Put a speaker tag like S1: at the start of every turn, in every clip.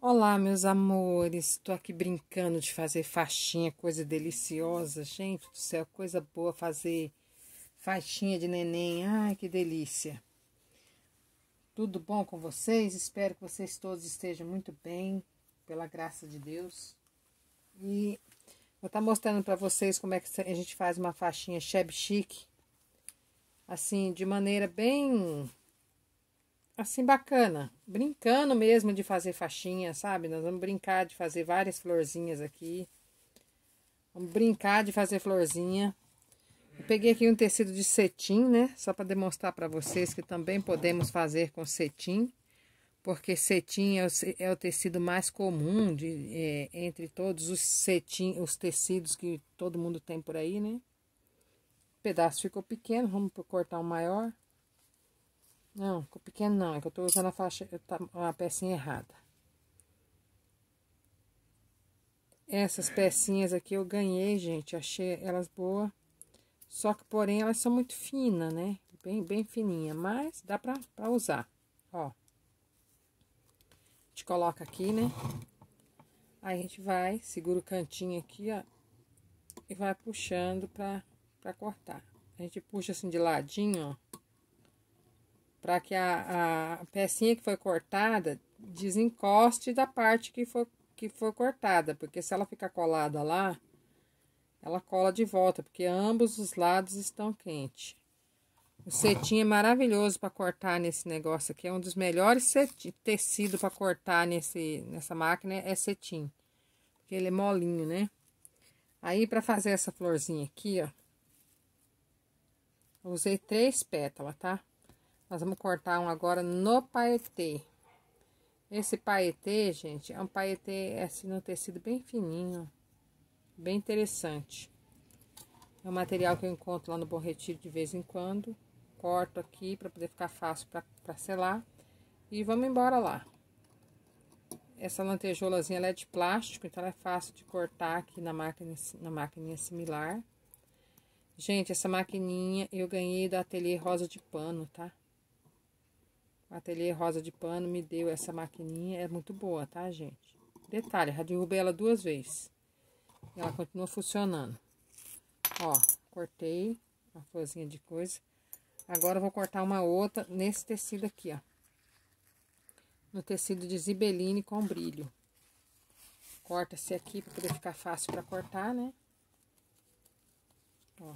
S1: Olá, meus amores. Estou aqui brincando de fazer faixinha, coisa deliciosa. Gente do céu, coisa boa fazer faixinha de neném. Ai, que delícia. Tudo bom com vocês? Espero que vocês todos estejam muito bem, pela graça de Deus. E vou estar tá mostrando para vocês como é que a gente faz uma faixinha shabby chic. Assim, de maneira bem assim bacana, brincando mesmo de fazer faixinha, sabe? Nós vamos brincar de fazer várias florzinhas aqui. Vamos brincar de fazer florzinha. Eu peguei aqui um tecido de cetim, né? Só para demonstrar para vocês que também podemos fazer com cetim. Porque cetim é o, é o tecido mais comum de, é, entre todos os cetim, os tecidos que todo mundo tem por aí, né? O pedaço ficou pequeno, vamos cortar o um maior. Não, ficou pequeno não, é que eu tô usando a faixa, uma tá, pecinha errada. Essas pecinhas aqui eu ganhei, gente, achei elas boas. Só que, porém, elas são muito finas, né? Bem, bem fininha, mas dá pra, pra usar, ó. A gente coloca aqui, né? Aí a gente vai, segura o cantinho aqui, ó, e vai puxando pra, pra cortar. A gente puxa assim de ladinho, ó para que a, a pecinha que foi cortada desencoste da parte que foi, que foi cortada, porque se ela ficar colada lá, ela cola de volta, porque ambos os lados estão quentes. O cetim é maravilhoso para cortar nesse negócio aqui, é um dos melhores tecidos para cortar nesse, nessa máquina, é cetim, porque ele é molinho, né? Aí, para fazer essa florzinha aqui, ó, usei três pétalas, tá? Nós vamos cortar um agora no paetê. Esse paetê, gente, é um paetê é assim, num tecido bem fininho, bem interessante. É um material que eu encontro lá no Bom Retiro de vez em quando. Corto aqui para poder ficar fácil para selar. E vamos embora lá. Essa lantejoulazinha é de plástico, então ela é fácil de cortar aqui na máquina, na maquininha similar. Gente, essa maquininha eu ganhei do ateliê Rosa de Pano, tá? O ateliê Rosa de Pano me deu essa maquininha, é muito boa, tá, gente? Detalhe, já derrubei é ela duas vezes. E ela continua funcionando. Ó, cortei uma florzinha de coisa. Agora, eu vou cortar uma outra nesse tecido aqui, ó. No tecido de zibeline com brilho. Corta-se aqui para poder ficar fácil para cortar, né? Ó.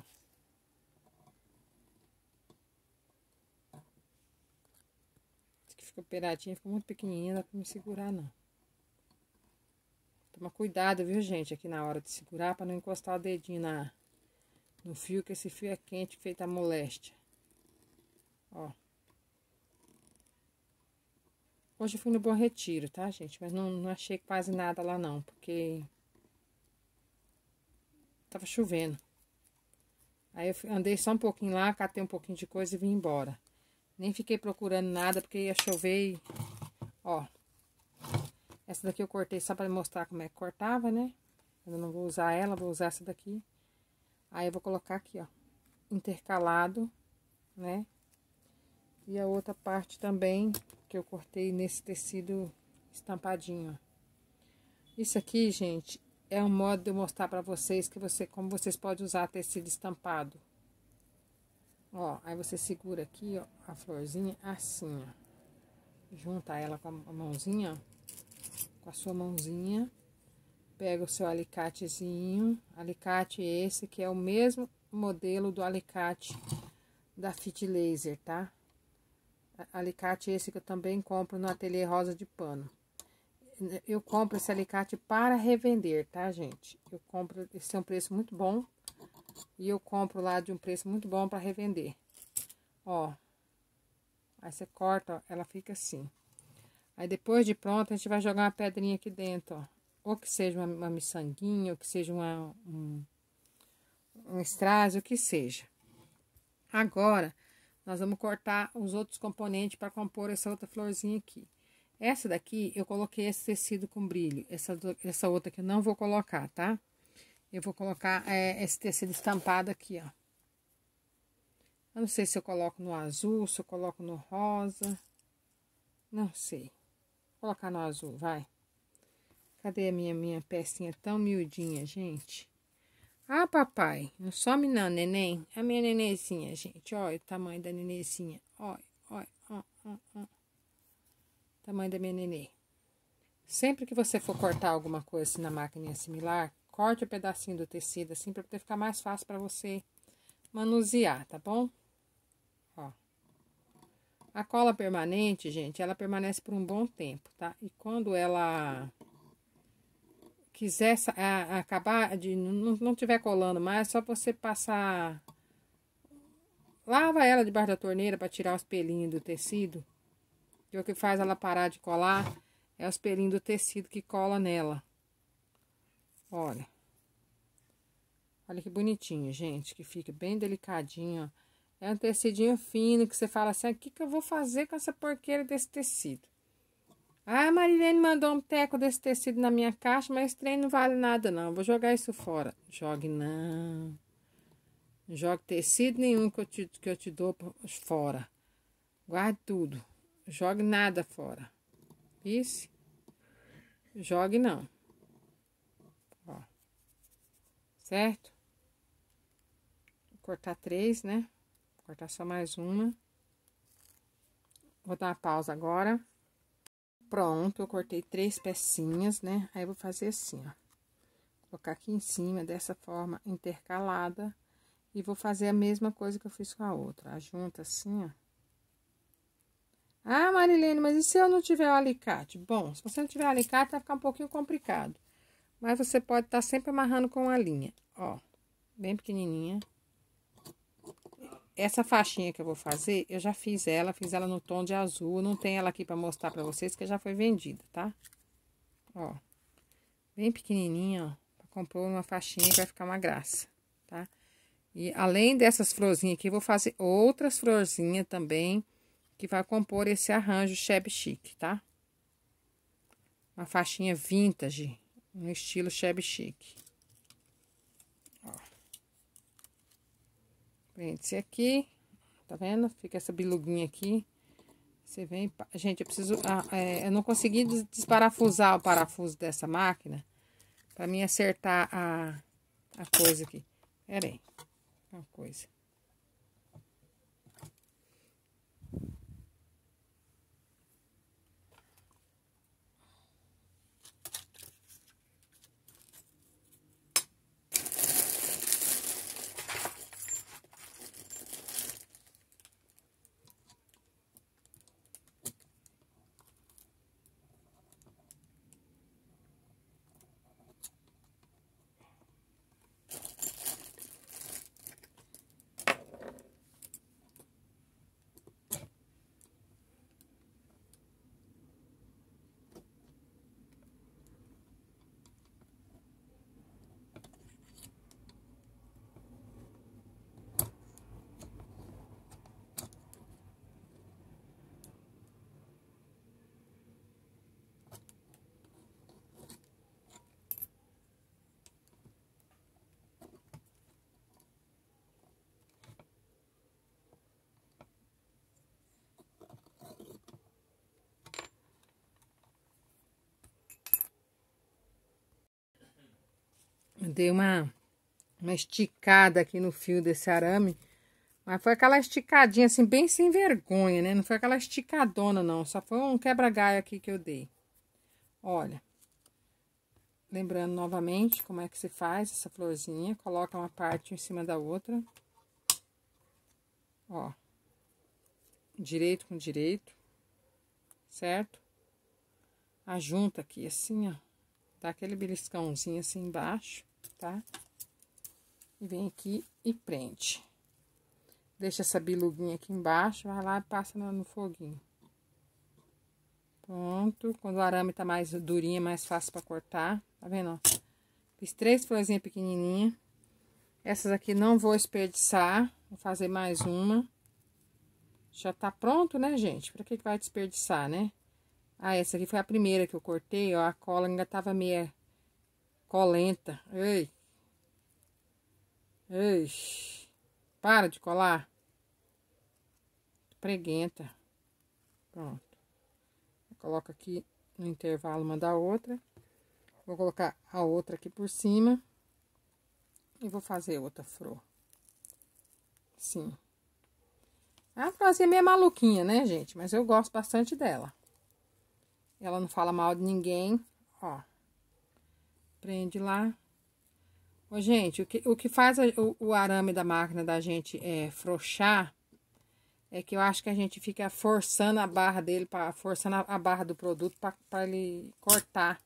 S1: ficou peradinha, ficou muito pequenininha, não dá pra me segurar, não. Toma cuidado, viu, gente, aqui na hora de segurar, pra não encostar o dedinho na, no fio, que esse fio é quente, feito a moléstia. Ó. Hoje eu fui no Bom Retiro, tá, gente? Mas não, não achei quase nada lá, não, porque... Tava chovendo. Aí eu andei só um pouquinho lá, catei um pouquinho de coisa e vim embora. Nem fiquei procurando nada, porque ia chover e... Ó. Essa daqui eu cortei só para mostrar como é que cortava, né? Eu não vou usar ela, vou usar essa daqui. Aí eu vou colocar aqui, ó. Intercalado, né? E a outra parte também, que eu cortei nesse tecido estampadinho, ó. Isso aqui, gente, é um modo de eu mostrar para vocês que você, como vocês podem usar tecido estampado. Ó, aí você segura aqui, ó, a florzinha assim, ó. Junta ela com a mãozinha, ó, com a sua mãozinha. Pega o seu alicatezinho, alicate esse que é o mesmo modelo do alicate da Fit Laser, tá? Alicate esse que eu também compro no ateliê Rosa de Pano. Eu compro esse alicate para revender, tá, gente? Eu compro, esse é um preço muito bom e eu compro lá de um preço muito bom para revender. Ó. Aí você corta, ó, ela fica assim. Aí depois de pronta, a gente vai jogar uma pedrinha aqui dentro, ó. Ou que seja uma, uma miçanguinha, ou que seja uma, um, um estrase, o que seja. Agora, nós vamos cortar os outros componentes para compor essa outra florzinha aqui. Essa daqui, eu coloquei esse tecido com brilho. Essa, essa outra que eu não vou colocar, tá? Eu vou colocar é, esse tecido estampado aqui, ó. Eu não sei se eu coloco no azul, se eu coloco no rosa. Não sei. Vou colocar no azul, vai. Cadê a minha, minha pecinha tão miudinha, gente? Ah, papai, não some não, neném. A minha nenezinha, gente. Olha o tamanho da nenezinha. Olha, olha, olha, olha. Tamanho da minha nenê. Sempre que você for cortar alguma coisa assim, na máquina similar, corte o um pedacinho do tecido assim para poder ficar mais fácil para você manusear, tá bom? Ó. A cola permanente, gente, ela permanece por um bom tempo, tá? E quando ela quiser a, acabar de não, não tiver colando mais, é só você passar lava ela debaixo da torneira para tirar os pelinhos do tecido. E é o que faz ela parar de colar é os pelinhos do tecido que cola nela. Olha. Olha que bonitinho, gente, que fica bem delicadinho, ó. É um tecidinho fino que você fala assim, ah, o que, que eu vou fazer com essa porqueira desse tecido? Ah, a Marilene mandou um teco desse tecido na minha caixa, mas esse trem não vale nada, não. Vou jogar isso fora. Jogue não. Jogue tecido nenhum que eu te, que eu te dou fora. Guarde tudo. Jogue nada fora. Isso. Jogue não. certo? Vou cortar três, né? Vou cortar só mais uma. Vou dar uma pausa agora. Pronto, eu cortei três pecinhas, né? Aí, vou fazer assim, ó. Colocar aqui em cima, dessa forma intercalada. E vou fazer a mesma coisa que eu fiz com a outra. A junta assim, ó. Ah, Marilene, mas e se eu não tiver o alicate? Bom, se você não tiver o alicate, vai ficar um pouquinho complicado. Mas você pode estar tá sempre amarrando com a linha ó, bem pequenininha. Essa faixinha que eu vou fazer, eu já fiz ela, fiz ela no tom de azul, não tem ela aqui pra mostrar pra vocês, que já foi vendida, tá? Ó, bem pequenininha, ó, comprou uma faixinha que vai ficar uma graça, tá? E além dessas florzinhas aqui, eu vou fazer outras florzinhas também, que vai compor esse arranjo shabby chic, tá? Uma faixinha vintage, no estilo shabby chic. Prende-se aqui, tá vendo? Fica essa biluguinha aqui. Você vem... Gente, eu preciso... Ah, é, eu não consegui desparafusar o parafuso dessa máquina para mim acertar a, a coisa aqui. Pera aí. Uma coisa. dei uma, uma esticada aqui no fio desse arame. Mas foi aquela esticadinha, assim, bem sem vergonha, né? Não foi aquela esticadona, não. Só foi um quebra-galho aqui que eu dei. Olha. Lembrando novamente como é que se faz essa florzinha. Coloca uma parte em cima da outra. Ó. Direito com direito. Certo? Ajunta aqui, assim, ó. Dá aquele beliscãozinho assim embaixo tá? E vem aqui e prende. Deixa essa biluguinha aqui embaixo, vai lá e passa no, no foguinho. Pronto. Quando o arame tá mais durinho, é mais fácil pra cortar. Tá vendo, ó? Fiz três florzinhas pequenininhas. Essas aqui não vou desperdiçar. Vou fazer mais uma. Já tá pronto, né, gente? Pra que, que vai desperdiçar, né? Ah, essa aqui foi a primeira que eu cortei, ó. A cola ainda tava meia Colenta. Ei. Ei. Para de colar. Preguenta. Pronto. Coloca aqui no intervalo uma da outra. Vou colocar a outra aqui por cima. E vou fazer outra flor. Sim. A frase é meio maluquinha, né, gente? Mas eu gosto bastante dela. Ela não fala mal de ninguém, ó. Prende lá. Ô, gente, o que, o que faz a, o, o, arame da máquina da gente é, frouxar é que eu acho que a gente fica forçando a barra dele, pra, forçando a, a barra do produto para ele cortar.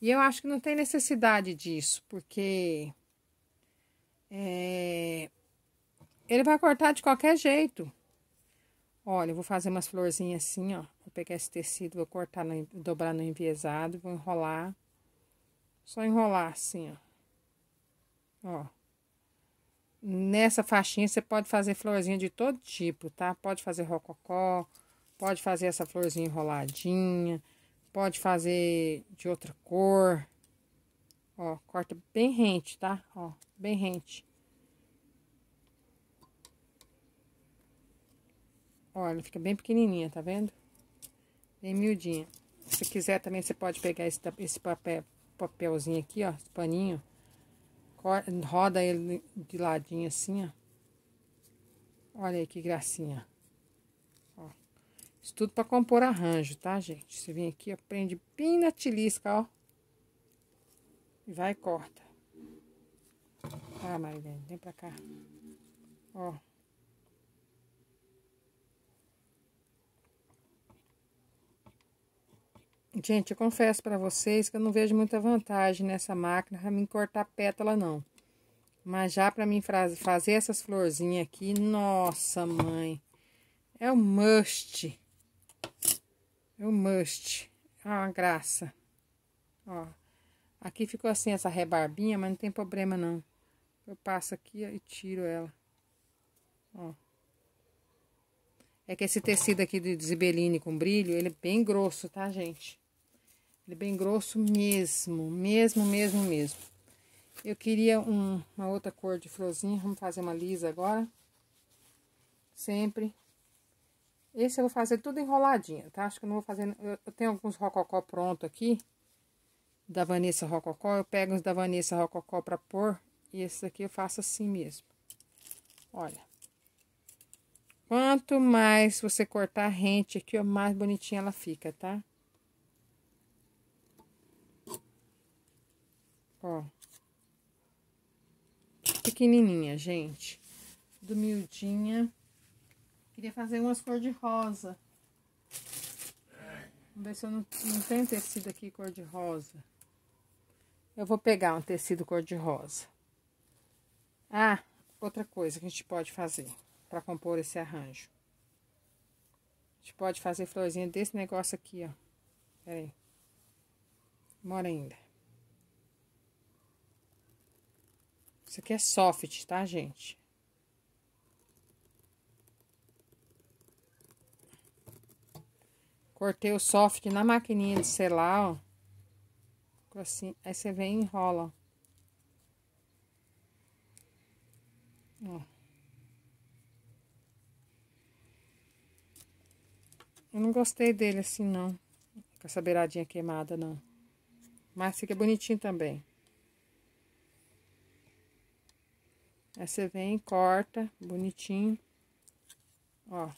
S1: E eu acho que não tem necessidade disso, porque é, ele vai cortar de qualquer jeito. Olha, eu vou fazer umas florzinhas assim, ó. Vou pegar esse tecido, vou cortar, no, dobrar no enviesado, vou enrolar. Só enrolar assim, ó. Ó. Nessa faixinha você pode fazer florzinha de todo tipo, tá? Pode fazer rococó, pode fazer essa florzinha enroladinha, pode fazer de outra cor. Ó, corta bem rente, tá? Ó, bem rente. Olha, fica bem pequenininha, tá vendo? Bem miudinha. Se quiser também, você pode pegar esse, esse papel papelzinho aqui, ó, esse paninho. Roda ele de ladinho assim, ó. Olha aí que gracinha. Ó. Isso tudo pra compor arranjo, tá, gente? Você vem aqui, aprende bem na tilisca, ó. E vai e corta. Ah, Marilene, vem pra cá. Ó. Gente, eu confesso para vocês que eu não vejo muita vantagem nessa máquina para mim cortar pétala, não. Mas já para mim fazer essas florzinhas aqui, nossa mãe, é o must. É o must. É uma graça. Ó, aqui ficou assim essa rebarbinha, mas não tem problema não. Eu passo aqui e tiro ela. Ó. É que esse tecido aqui de zibeline com brilho, ele é bem grosso, tá, gente? Ele é bem grosso mesmo, mesmo, mesmo, mesmo. Eu queria um, uma outra cor de florzinha, vamos fazer uma lisa agora. Sempre. Esse eu vou fazer tudo enroladinho, tá? Acho que eu não vou fazer... Eu tenho alguns rococó pronto aqui, da Vanessa Rococó. Eu pego os da Vanessa Rococó pra pôr, e esses aqui eu faço assim mesmo. Olha. Quanto mais você cortar rente aqui, mais bonitinha ela fica, Tá? Ó. Pequenininha, gente. Do miudinha. Queria fazer umas cor de rosa. Vamos ver se eu não, não tenho tecido aqui cor de rosa. Eu vou pegar um tecido cor de rosa. Ah, outra coisa que a gente pode fazer para compor esse arranjo. A gente pode fazer florzinha desse negócio aqui, ó. Pera aí. Mora ainda. Isso aqui é soft, tá, gente? Cortei o soft na maquininha de selar, ó. Ficou assim, aí você vem e enrola. Ó. Eu não gostei dele assim, não. Com essa beiradinha queimada, não. Mas fica bonitinho também. Aí você vem, corta, bonitinho. Ó.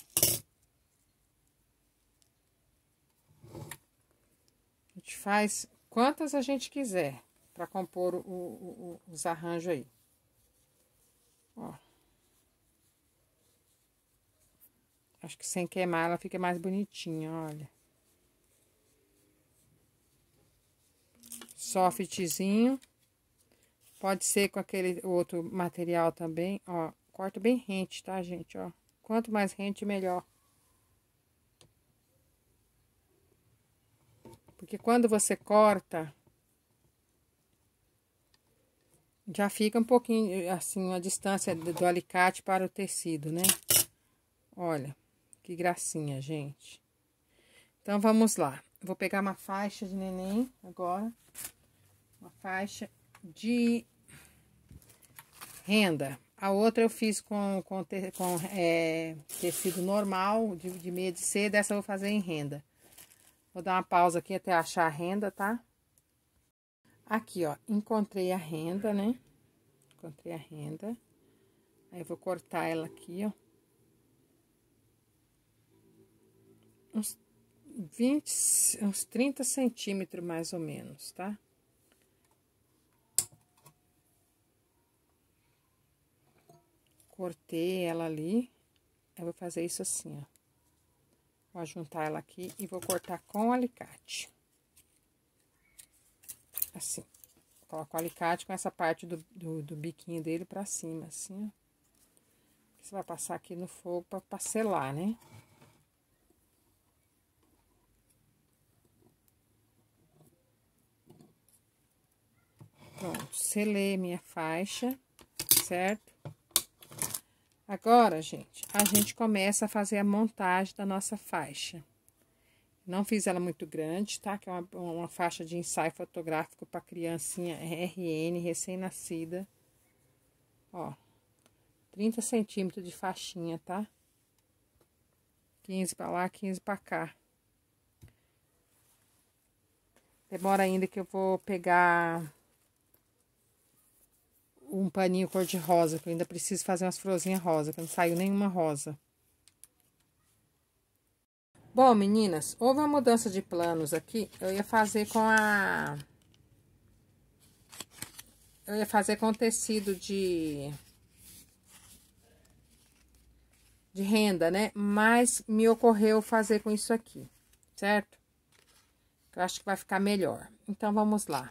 S1: A gente faz quantas a gente quiser para compor o, o, os arranjos aí. Ó. Acho que sem queimar ela fica mais bonitinha, olha. Só fitezinho. Pode ser com aquele outro material também, ó. Corta bem rente, tá, gente, ó. Quanto mais rente, melhor. Porque quando você corta, já fica um pouquinho, assim, uma distância do, do alicate para o tecido, né? Olha, que gracinha, gente. Então, vamos lá. Vou pegar uma faixa de neném agora. Uma faixa de renda. A outra eu fiz com, com, com é, tecido normal, de, de meia de seda, essa eu vou fazer em renda. Vou dar uma pausa aqui até achar a renda, tá? Aqui, ó, encontrei a renda, né? Encontrei a renda. Aí, eu vou cortar ela aqui, ó. Uns 20, uns 30 centímetros, mais ou menos, tá? cortei ela ali, eu vou fazer isso assim, ó. Vou juntar ela aqui e vou cortar com o alicate. Assim. Coloco o alicate com essa parte do, do, do biquinho dele pra cima, assim, ó. Você vai passar aqui no fogo pra, pra selar, né? Pronto, selei minha faixa, certo? Agora, gente, a gente começa a fazer a montagem da nossa faixa. Não fiz ela muito grande, tá? Que é uma, uma faixa de ensaio fotográfico para criancinha RN, recém-nascida. Ó, 30 centímetros de faixinha, tá? 15 para lá, 15 para cá. Demora ainda que eu vou pegar um paninho cor de rosa, que eu ainda preciso fazer umas florzinhas rosa, que não saiu nenhuma rosa. Bom, meninas, houve uma mudança de planos aqui. Eu ia fazer com a... Eu ia fazer com tecido de... De renda, né? Mas me ocorreu fazer com isso aqui, certo? Eu acho que vai ficar melhor. Então, vamos lá.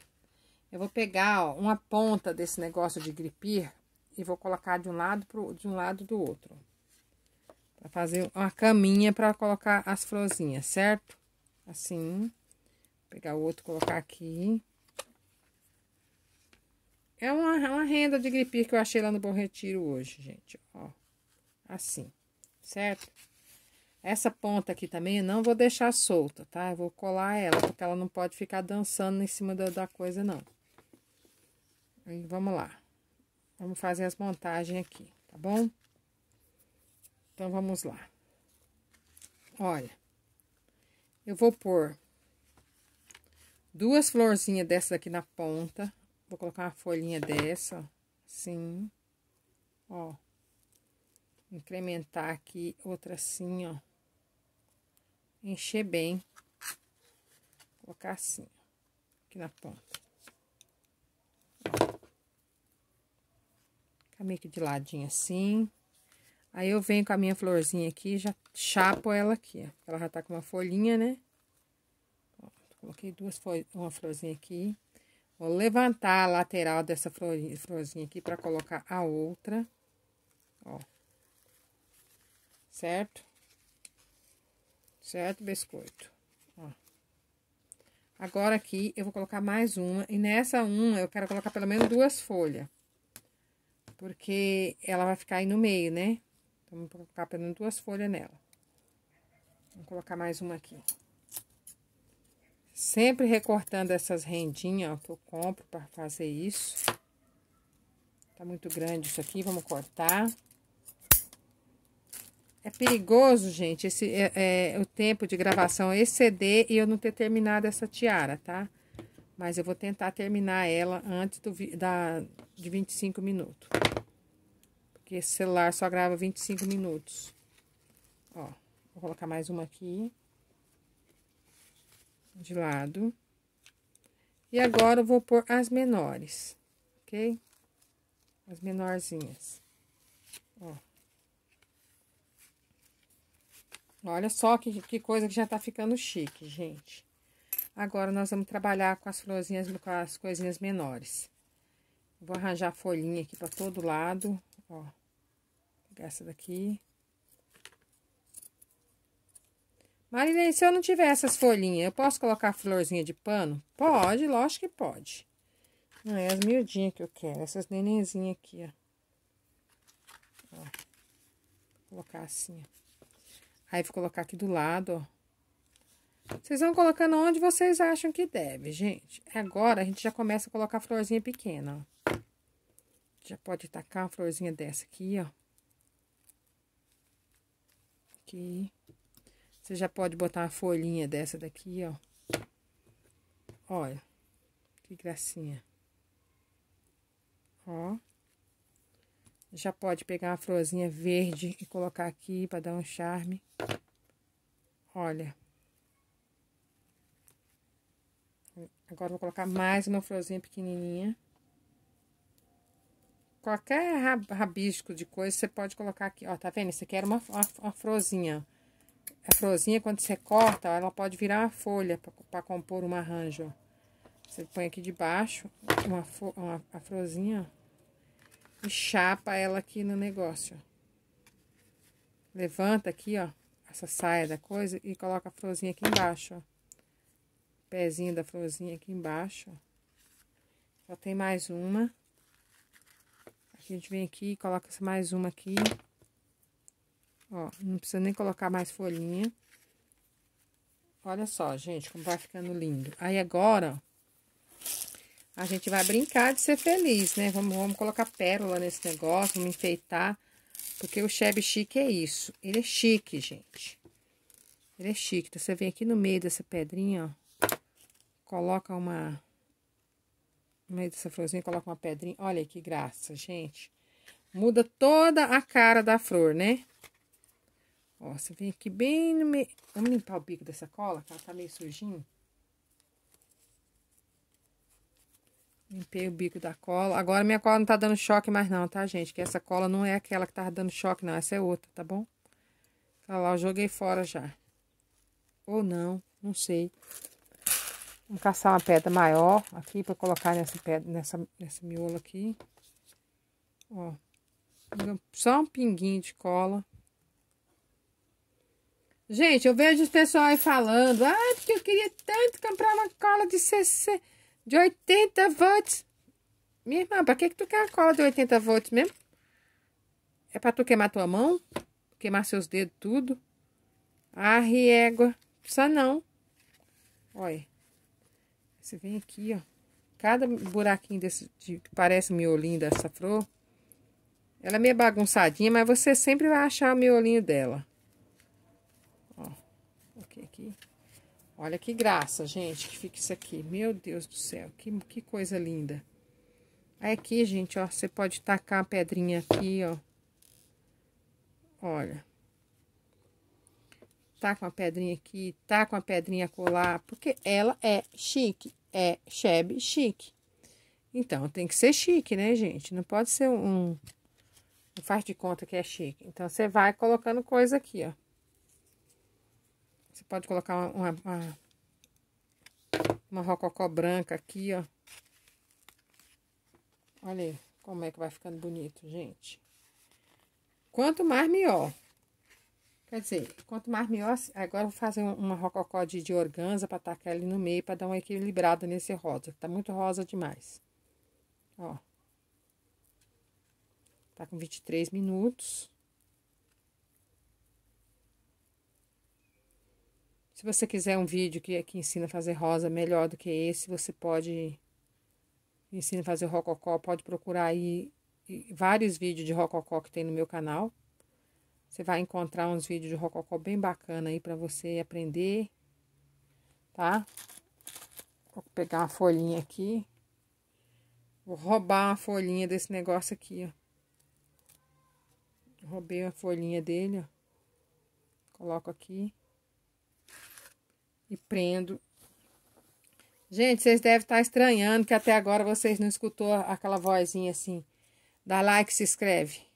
S1: Eu vou pegar ó, uma ponta desse negócio de gripir e vou colocar de um lado pro, de um lado do outro. Pra fazer uma caminha pra colocar as florzinhas, certo? Assim. Vou pegar o outro colocar aqui. É uma, é uma renda de gripir que eu achei lá no Bom Retiro hoje, gente. Ó, assim, certo? Essa ponta aqui também eu não vou deixar solta, tá? Eu vou colar ela, porque ela não pode ficar dançando em cima da, da coisa, não. Aí, vamos lá. Vamos fazer as montagens aqui, tá bom? Então, vamos lá. Olha, eu vou pôr duas florzinhas dessas aqui na ponta. Vou colocar uma folhinha dessa, assim, ó. Incrementar aqui, outra assim, ó. Encher bem. colocar assim, aqui na ponta. meio que de ladinho assim. Aí eu venho com a minha florzinha aqui e já chapo ela aqui, ó. Ela já tá com uma folhinha, né? coloquei duas folhas, uma florzinha aqui. Vou levantar a lateral dessa florzinha, florzinha aqui pra colocar a outra, ó. Certo? Certo, biscoito? Ó. Agora aqui eu vou colocar mais uma, e nessa uma eu quero colocar pelo menos duas folhas porque ela vai ficar aí no meio, né? Então, vou colocar apenas duas folhas nela. Vou colocar mais uma aqui. Sempre recortando essas rendinhas, ó, que eu compro para fazer isso. Tá muito grande isso aqui, vamos cortar. É perigoso, gente, esse, é, é, o tempo de gravação exceder e eu não ter terminado essa tiara, tá? Mas eu vou tentar terminar ela antes do, da, de 25 minutos. Porque esse celular só grava 25 minutos. Ó, vou colocar mais uma aqui. De lado. E agora eu vou pôr as menores, ok? As menorzinhas. Ó. Olha só que, que coisa que já tá ficando chique, gente. Agora, nós vamos trabalhar com as florzinhas, com as coisinhas menores. Vou arranjar folhinha aqui para todo lado, ó. Essa daqui. Marilene, se eu não tiver essas folhinhas, eu posso colocar a florzinha de pano? Pode, lógico que pode. Não, é as miudinhas que eu quero, essas nenenzinhas aqui, ó. ó. Vou colocar assim, ó. Aí, vou colocar aqui do lado, ó. Vocês vão colocando onde vocês acham que deve, gente. É agora, a gente já começa a colocar a florzinha pequena, ó. Já pode tacar uma florzinha dessa aqui, ó aqui. Você já pode botar uma folhinha dessa daqui, ó. Olha, que gracinha. Ó. Já pode pegar uma florzinha verde e colocar aqui para dar um charme. Olha. Agora vou colocar mais uma florzinha pequenininha. Qualquer rabisco de coisa, você pode colocar aqui, ó, tá vendo? Isso aqui era uma, uma, uma frozinha. A frozinha, quando você corta, ela pode virar uma folha para compor um arranjo, ó. Você põe aqui debaixo uma, uma afrozinha e chapa ela aqui no negócio. Levanta aqui, ó, essa saia da coisa e coloca a frozinha aqui embaixo, ó. Pezinho da florzinha aqui embaixo, ó. Só tem mais uma. A gente vem aqui, coloca mais uma aqui. Ó, não precisa nem colocar mais folhinha. Olha só, gente, como vai ficando lindo. Aí agora, a gente vai brincar de ser feliz, né? Vamos, vamos colocar pérola nesse negócio, vamos enfeitar. Porque o chebe chique é isso. Ele é chique, gente. Ele é chique. Então, você vem aqui no meio dessa pedrinha, ó. Coloca uma no meio dessa florzinha, coloca uma pedrinha. Olha que graça, gente. Muda toda a cara da flor, né? Ó, você vem aqui bem no meio... Vamos limpar o bico dessa cola, que ela tá meio sujinha. Limpei o bico da cola. Agora minha cola não tá dando choque mais não, tá, gente? Que essa cola não é aquela que tava dando choque, não. Essa é outra, tá bom? Olha lá, eu joguei fora já. Ou não, não sei. Vou caçar uma pedra maior aqui para colocar nessa pedra, nessa, nessa miola aqui. Ó, só um pinguinho de cola. Gente, eu vejo os pessoal aí falando, ah, porque eu queria tanto comprar uma cola de CC, de 80 volts. Minha irmã, pra que que tu quer uma cola de 80 volts mesmo? É pra tu queimar tua mão? Queimar seus dedos, tudo? Ah, riégua, precisa não. Olha, você vem aqui, ó. Cada buraquinho desse, de, que parece o miolinho dessa flor, ela é meio bagunçadinha, mas você sempre vai achar o miolinho dela. Ó, aqui, aqui. Olha que graça, gente, que fica isso aqui. Meu Deus do céu, que, que coisa linda. Aí aqui, gente, ó, você pode tacar a pedrinha aqui, ó. Olha tá com a pedrinha aqui, tá com a pedrinha colar, porque ela é chique, é chebe chique. Então, tem que ser chique, né, gente? Não pode ser um... Não faz de conta que é chique. Então, você vai colocando coisa aqui, ó. Você pode colocar uma, uma, uma rococó branca aqui, ó. Olha aí como é que vai ficando bonito, gente. Quanto mais, melhor. Quer dizer, quanto mais melhor, agora vou fazer uma rococó de, de organza para tacar ele no meio, para dar uma equilibrada nesse rosa, que tá muito rosa demais. Ó. Tá com 23 minutos. Se você quiser um vídeo que, que ensina a fazer rosa melhor do que esse, você pode... Ensina a fazer rococó, pode procurar aí vários vídeos de rococó que tem no meu canal. Você vai encontrar uns vídeos de rococó bem bacana aí para você aprender, tá? Vou pegar uma folhinha aqui. Vou roubar uma folhinha desse negócio aqui, ó. Roubei a folhinha dele, ó. Coloco aqui. E prendo. Gente, vocês devem estar estranhando que até agora vocês não escutou aquela vozinha assim. Dá like, se inscreve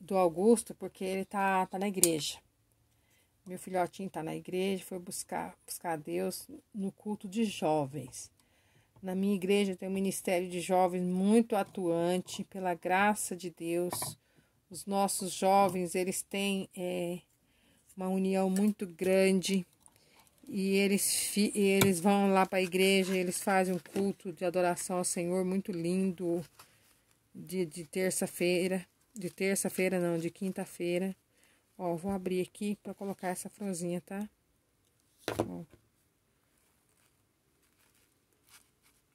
S1: do Augusto, porque ele tá, tá na igreja. Meu filhotinho tá na igreja, foi buscar, buscar a Deus no culto de jovens. Na minha igreja tem um ministério de jovens muito atuante, pela graça de Deus. Os nossos jovens, eles têm é, uma união muito grande e eles, e eles vão lá para a igreja, eles fazem um culto de adoração ao Senhor muito lindo de, de terça-feira de terça-feira, não, de quinta-feira. Ó, vou abrir aqui para colocar essa florzinha, tá? Ó.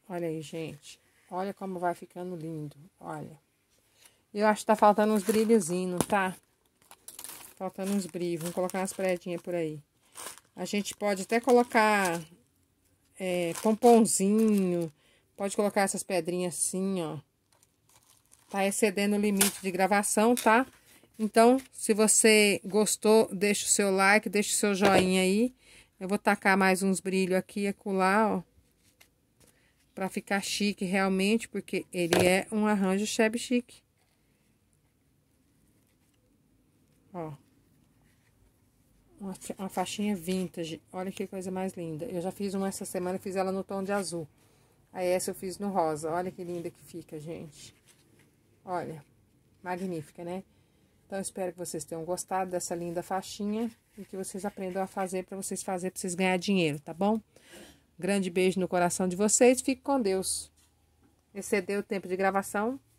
S1: Olha aí, gente. Olha como vai ficando lindo, olha. Eu acho que tá faltando uns brilhozinhos, tá? Faltando uns brilhos. Vamos colocar umas predinhas por aí. A gente pode até colocar é, pomponzinho. Pode colocar essas pedrinhas assim, ó. Tá excedendo o limite de gravação, tá? Então, se você gostou, deixa o seu like, deixa o seu joinha aí. Eu vou tacar mais uns brilhos aqui e colar ó. Pra ficar chique realmente, porque ele é um arranjo chebe chique. Ó. Uma, uma, faixinha vintage. Olha que coisa mais linda. Eu já fiz uma essa semana, fiz ela no tom de azul. Aí essa eu fiz no rosa. Olha que linda que fica, gente. Olha, magnífica, né? Então, espero que vocês tenham gostado dessa linda faixinha e que vocês aprendam a fazer para vocês fazer, para vocês ganhar dinheiro, tá bom? Grande beijo no coração de vocês, fique com Deus. Excedeu o tempo de gravação,